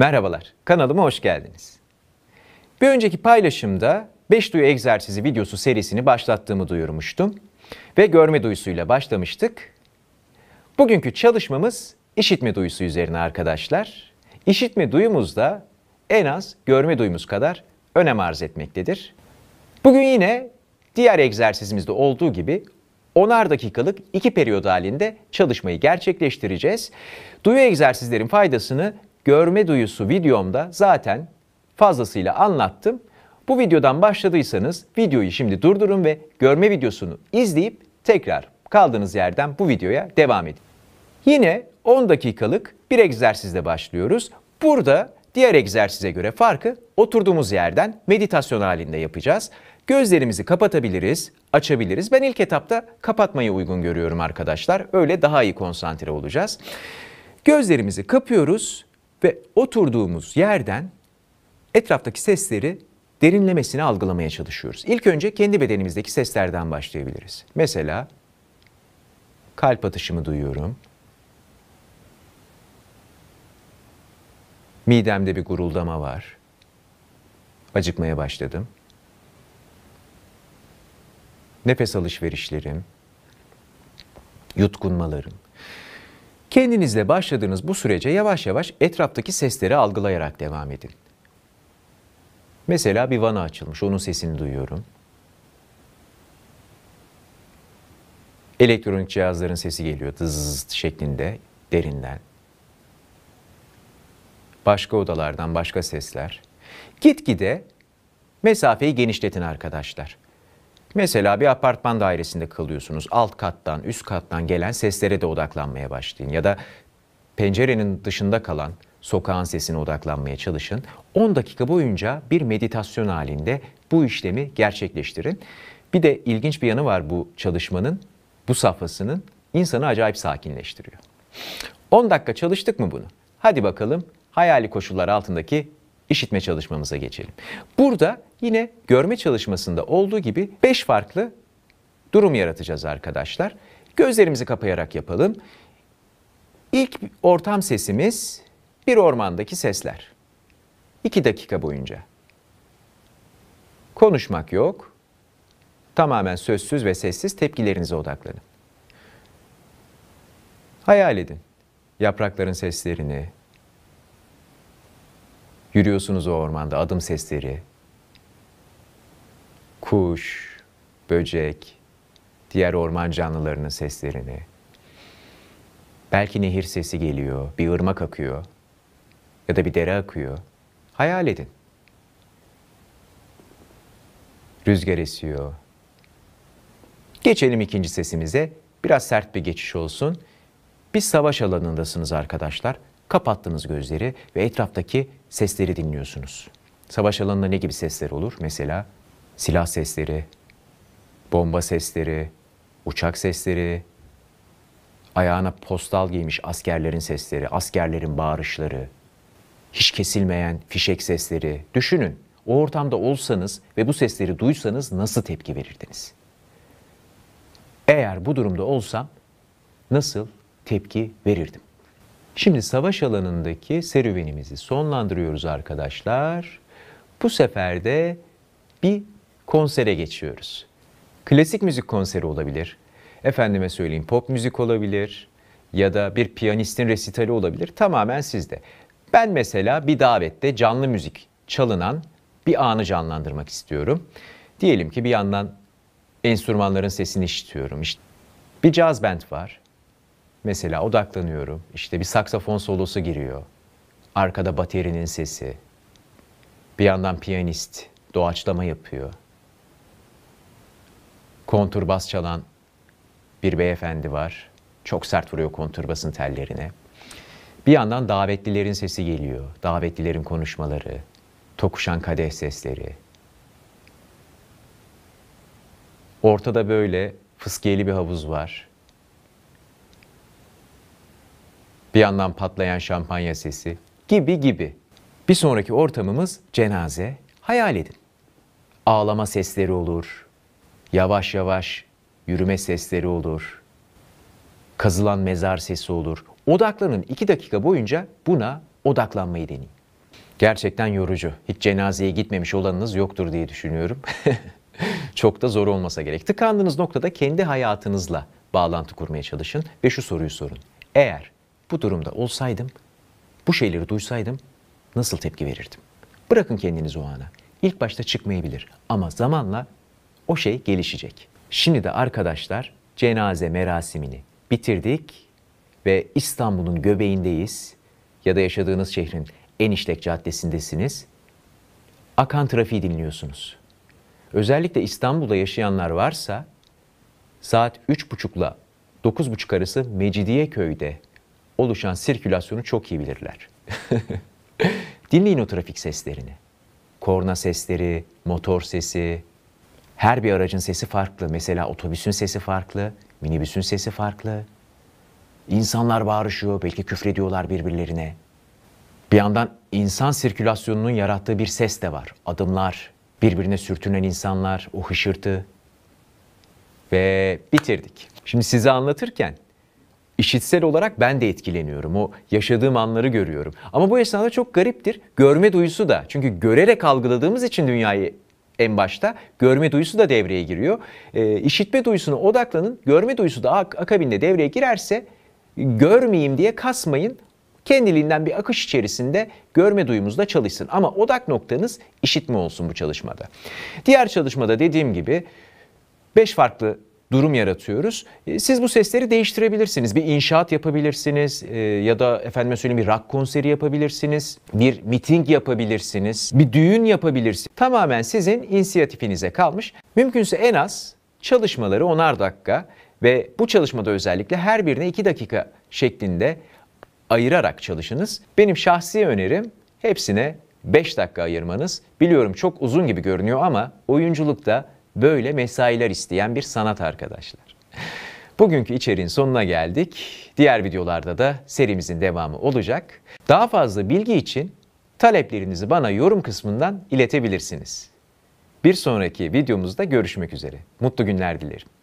Merhabalar, kanalıma hoş geldiniz. Bir önceki paylaşımda 5 duyu egzersizi videosu serisini başlattığımı duyurmuştum ve görme duyusuyla başlamıştık. Bugünkü çalışmamız işitme duyusu üzerine arkadaşlar. İşitme duyumuz da en az görme duyumuz kadar önem arz etmektedir. Bugün yine diğer egzersizimizde olduğu gibi 10'ar dakikalık iki periyod halinde çalışmayı gerçekleştireceğiz. Duyu egzersizlerin faydasını görme duyusu videomda zaten fazlasıyla anlattım. Bu videodan başladıysanız videoyu şimdi durdurun ve görme videosunu izleyip tekrar kaldığınız yerden bu videoya devam edin. Yine 10 dakikalık bir egzersizle başlıyoruz. Burada diğer egzersize göre farkı oturduğumuz yerden meditasyon halinde yapacağız. Gözlerimizi kapatabiliriz, açabiliriz. Ben ilk etapta kapatmayı uygun görüyorum arkadaşlar. Öyle daha iyi konsantre olacağız. Gözlerimizi kapıyoruz ve oturduğumuz yerden etraftaki sesleri derinlemesine algılamaya çalışıyoruz. İlk önce kendi bedenimizdeki seslerden başlayabiliriz. Mesela kalp atışımı duyuyorum. Midemde bir guruldama var. Acıkmaya başladım. Nefes alışverişlerim, yutkunmalarım. Kendinizle başladığınız bu sürece yavaş yavaş etraftaki sesleri algılayarak devam edin. Mesela bir vana açılmış, onun sesini duyuyorum. Elektronik cihazların sesi geliyor tızzz şeklinde derinden. Başka odalardan başka sesler. Gitgide mesafeyi genişletin arkadaşlar. Mesela bir apartman dairesinde kılıyorsunuz, Alt kattan, üst kattan gelen seslere de odaklanmaya başlayın. Ya da pencerenin dışında kalan sokağın sesine odaklanmaya çalışın. 10 dakika boyunca bir meditasyon halinde bu işlemi gerçekleştirin. Bir de ilginç bir yanı var bu çalışmanın, bu safhasının insanı acayip sakinleştiriyor. 10 dakika çalıştık mı bunu? Hadi bakalım hayali koşullar altındaki işitme çalışmamıza geçelim. Burada yine görme çalışmasında olduğu gibi 5 farklı durum yaratacağız arkadaşlar. Gözlerimizi kapayarak yapalım. İlk ortam sesimiz bir ormandaki sesler. 2 dakika boyunca. Konuşmak yok. Tamamen sözsüz ve sessiz tepkilerinize odaklanın. Hayal edin. Yaprakların seslerini, Yürüyorsunuz o ormanda, adım sesleri. Kuş, böcek, diğer orman canlılarının seslerini. Belki nehir sesi geliyor, bir ırmak akıyor ya da bir dere akıyor. Hayal edin. Rüzgar esiyor. Geçelim ikinci sesimize. Biraz sert bir geçiş olsun. Bir savaş alanındasınız arkadaşlar. Kapattığınız gözleri ve etraftaki sesleri dinliyorsunuz. Savaş alanında ne gibi sesler olur? Mesela silah sesleri, bomba sesleri, uçak sesleri, ayağına postal giymiş askerlerin sesleri, askerlerin bağırışları, hiç kesilmeyen fişek sesleri. Düşünün o ortamda olsanız ve bu sesleri duysanız nasıl tepki verirdiniz? Eğer bu durumda olsam nasıl tepki verirdim? Şimdi savaş alanındaki serüvenimizi sonlandırıyoruz arkadaşlar. Bu sefer de bir konsere geçiyoruz. Klasik müzik konseri olabilir. Efendime söyleyeyim pop müzik olabilir ya da bir piyanistin resitali olabilir. Tamamen sizde. Ben mesela bir davette canlı müzik çalınan bir anı canlandırmak istiyorum. Diyelim ki bir yandan enstrümanların sesini işitiyorum. İşte bir caz band var. Mesela odaklanıyorum. İşte bir saksafon solosu giriyor. Arkada baterinin sesi. Bir yandan piyanist doğaçlama yapıyor. Konturbas çalan bir beyefendi var. Çok sert vuruyor konturbasın tellerine. Bir yandan davetlilerin sesi geliyor. Davetlilerin konuşmaları, tokuşan kadeh sesleri. Ortada böyle fıskiyeli bir havuz var. bir yandan patlayan şampanya sesi gibi gibi. Bir sonraki ortamımız cenaze. Hayal edin. Ağlama sesleri olur. Yavaş yavaş yürüme sesleri olur. Kazılan mezar sesi olur. Odaklanın iki dakika boyunca buna odaklanmayı deneyin. Gerçekten yorucu. Hiç cenazeye gitmemiş olanınız yoktur diye düşünüyorum. Çok da zor olmasa gerek. Tıkandığınız noktada kendi hayatınızla bağlantı kurmaya çalışın ve şu soruyu sorun. Eğer bu durumda olsaydım, bu şeyleri duysaydım nasıl tepki verirdim? Bırakın kendinizi o ana. İlk başta çıkmayabilir ama zamanla o şey gelişecek. Şimdi de arkadaşlar cenaze merasimini bitirdik ve İstanbul'un göbeğindeyiz ya da yaşadığınız şehrin en işlek caddesindesiniz. Akan trafiği dinliyorsunuz. Özellikle İstanbul'da yaşayanlar varsa saat 3.30 ile 9.30 arası Mecidiyeköy'de oluşan sirkülasyonu çok iyi bilirler. Dinleyin o trafik seslerini. Korna sesleri, motor sesi, her bir aracın sesi farklı. Mesela otobüsün sesi farklı, minibüsün sesi farklı. İnsanlar bağırışıyor, belki küfrediyorlar birbirlerine. Bir yandan insan sirkülasyonunun yarattığı bir ses de var. Adımlar, birbirine sürtünen insanlar, o hışırtı. Ve bitirdik. Şimdi size anlatırken İşitsel olarak ben de etkileniyorum. O yaşadığım anları görüyorum. Ama bu esnada çok gariptir. Görme duyusu da. Çünkü görerek algıladığımız için dünyayı en başta görme duyusu da devreye giriyor. E, işitme duyusuna odaklanın. Görme duyusu da ak- akabinde devreye girerse görmeyeyim diye kasmayın. Kendiliğinden bir akış içerisinde görme duyumuz da çalışsın. Ama odak noktanız işitme olsun bu çalışmada. Diğer çalışmada dediğim gibi 5 farklı durum yaratıyoruz. E, siz bu sesleri değiştirebilirsiniz. Bir inşaat yapabilirsiniz e, ya da efendime söyleyeyim bir rock konseri yapabilirsiniz. Bir miting yapabilirsiniz. Bir düğün yapabilirsiniz. Tamamen sizin inisiyatifinize kalmış. Mümkünse en az çalışmaları 10'ar dakika ve bu çalışmada özellikle her birine 2 dakika şeklinde ayırarak çalışınız. Benim şahsi önerim hepsine 5 dakika ayırmanız. Biliyorum çok uzun gibi görünüyor ama oyunculukta Böyle mesailer isteyen bir sanat arkadaşlar. Bugünkü içeriğin sonuna geldik. Diğer videolarda da serimizin devamı olacak. Daha fazla bilgi için taleplerinizi bana yorum kısmından iletebilirsiniz. Bir sonraki videomuzda görüşmek üzere. Mutlu günler dilerim.